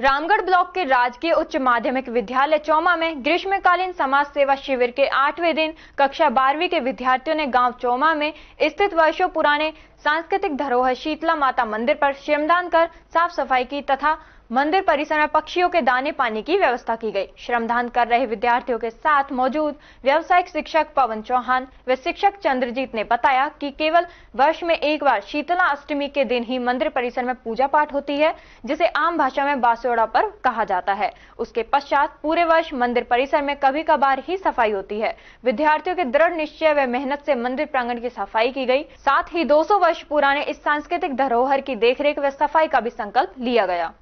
Ramgarh block के राजकीय उच्च माध्यमिक विद्यालय चौमा में ग्रीष्मकालीन समाज सेवा शिविर के आठवें दिन कक्षा बारहवीं के विद्यार्थियों ने गांव चौमा में स्थित वर्षों पुराने सांस्कृतिक धरोहर शीतला माता मंदिर पर श्रमदान कर साफ सफाई की तथा मंदिर परिसर में पक्षियों के दाने पानी की व्यवस्था की गई श्रमदान कर रहे विद्यार्थियों के साथ मौजूद व्यावसायिक शिक्षक पवन चौहान व शिक्षक चंद्रजीत ने बताया कि केवल वर्ष में एक बार शीतला अष्टमी के दिन ही मंदिर परिसर में पूजा पाठ होती है जिसे आम भाषा में बासोड़ा पर कहा जाता है उसके पश्चात पूरे वर्ष मंदिर परिसर में कभी कभार ही सफाई होती है विद्यार्थियों के दृढ़ निश्चय व मेहनत से मंदिर प्रांगण की सफाई की गई साथ ही दो वर्ष पुराने इस सांस्कृतिक धरोहर की देखरेख व सफाई का भी संकल्प लिया गया